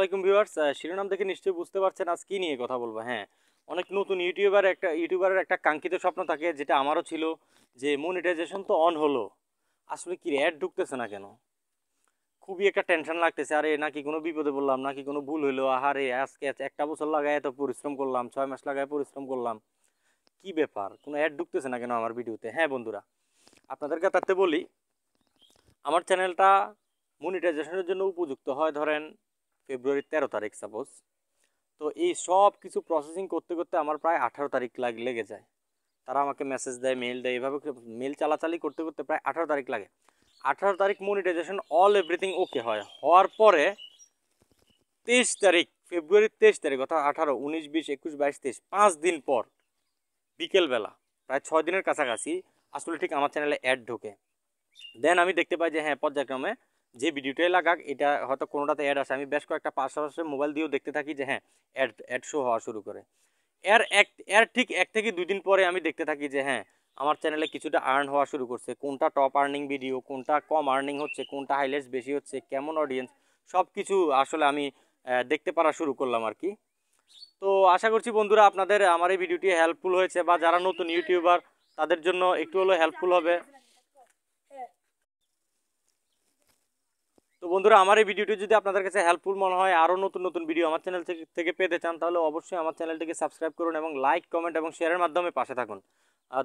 আসসালামাইকুম ভিউয়ার্স শিরোনাম দেখে নিশ্চয়ই বুঝতে পারছেন আজ কী নিয়ে কথা বলবো হ্যাঁ অনেক নতুন ইউটিউবার একটা ইউটিউবারের একটা কাঙ্ক্ষিত স্বপ্ন থাকে যেটা আমারও ছিল যে মনিটাইজেশন তো অন হলো আসলে কি অ্যাড ঢুকতেছে না কেন খুবই একটা টেনশন লাগতেছে আরে নাকি কোনো বিপদে বললাম নাকি কোনো ভুল হলো আহারে আজকে একটা বছর লাগায় এত পরিশ্রম করলাম ছয় মাস লাগায় পরিশ্রম করলাম কি ব্যাপার কোনো অ্যাড ঢুকতেছে না কেন আমার ভিডিওতে হ্যাঁ বন্ধুরা আপনাদের তাতে বলি আমার চ্যানেলটা মনিটাইজেশনের জন্য উপযুক্ত হয় ধরেন ফেব্রুয়ারির তেরো তারিখ সাপোজ তো এই সব কিছু প্রসেসিং করতে করতে আমার প্রায় আঠারো তারিখ লাগে লেগে যায় তারা আমাকে মেসেজ দেয় মেল দেয় এভাবে মেল চালাচালি করতে করতে প্রায় আঠারো তারিখ লাগে আঠারো তারিখ মনিটাইজেশন অল এভরিথিং ওকে হয় হওয়ার পরে তেইশ তারিখ ফেব্রুয়ারির তেইশ তারিখ অর্থাৎ আঠারো উনিশ বিশ একুশ বাইশ তেইশ পাঁচ দিন পর বিকেলবেলা প্রায় ছয় দিনের কাছাকাছি আসলে ঠিক আমার চ্যানেলে অ্যাড ঢোকে দেন আমি দেখতে পাই যে হ্যাঁ পর্যায়ক্রমে যে ভিডিওটাই লাগাক এটা হয়তো কোনোটাতে অ্যাড আসে আমি বেশ কয়েকটা পাশাপাশি মোবাইল দিয়েও দেখতে থাকি যে হ্যাঁ অ্যাড অ্যাড শো হওয়া শুরু করে এর এক এর ঠিক এক থেকে দুই দিন পরে আমি দেখতে থাকি যে হ্যাঁ আমার চ্যানেলে কিছুটা আর্ন হওয়া শুরু করছে কোনটা টপ আর্নিং ভিডিও কোনটা কম আর্নিং হচ্ছে কোনটা হাইলাইটস বেশি হচ্ছে কেমন অডিয়েন্স সব কিছু আসলে আমি দেখতে পারা শুরু করলাম আর কি তো আশা করছি বন্ধুরা আপনাদের আমার এই ভিডিওটি হেল্পফুল হয়েছে বা যারা নতুন ইউটিউবার তাদের জন্য একটু হলেও হেল্পফুল হবে বন্ধুরা আমার এই ভিডিওটি যদি আপনাদের কাছে হেল্পফুল মনে হয় আরও নতুন নতুন ভিডিও আমার চ্যানেল থেকে পেতে চান তাহলে অবশ্যই আমার চ্যানেলটিকে সাবস্ক্রাইব করুন এবং লাইক কমেন্ট এবং শেয়ারের মাধ্যমে পাশে থাকুন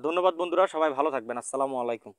ধন্যবাদ বন্ধুরা সবাই ভালো থাকবেন আসসালামু আলাইকুম